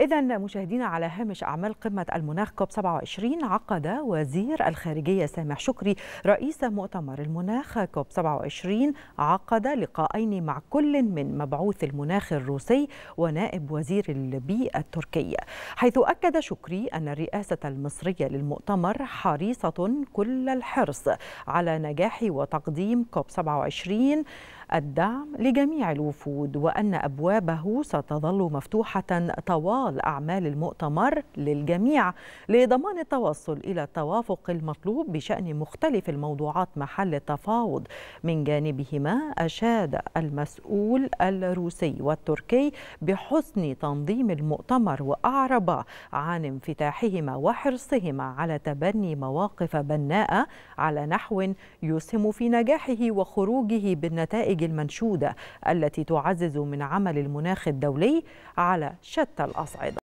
إذا مشاهدينا على هامش أعمال قمة المناخ كوب 27 عقد وزير الخارجية سامح شكري رئيس مؤتمر المناخ كوب 27 عقد لقاءين مع كل من مبعوث المناخ الروسي ونائب وزير البيئة التركية حيث أكد شكري أن الرئاسة المصرية للمؤتمر حريصة كل الحرص على نجاح وتقديم كوب 27 الدعم لجميع الوفود وأن أبوابه ستظل مفتوحة طوال أعمال المؤتمر للجميع لضمان التوصل إلى التوافق المطلوب بشأن مختلف الموضوعات محل التفاوض من جانبهما أشاد المسؤول الروسي والتركي بحسن تنظيم المؤتمر وأعرب عن انفتاحهما وحرصهما على تبني مواقف بناءة على نحو يسهم في نجاحه وخروجه بالنتائج البرامج المنشودة التي تعزز من عمل المناخ الدولي على شتى الأصعدة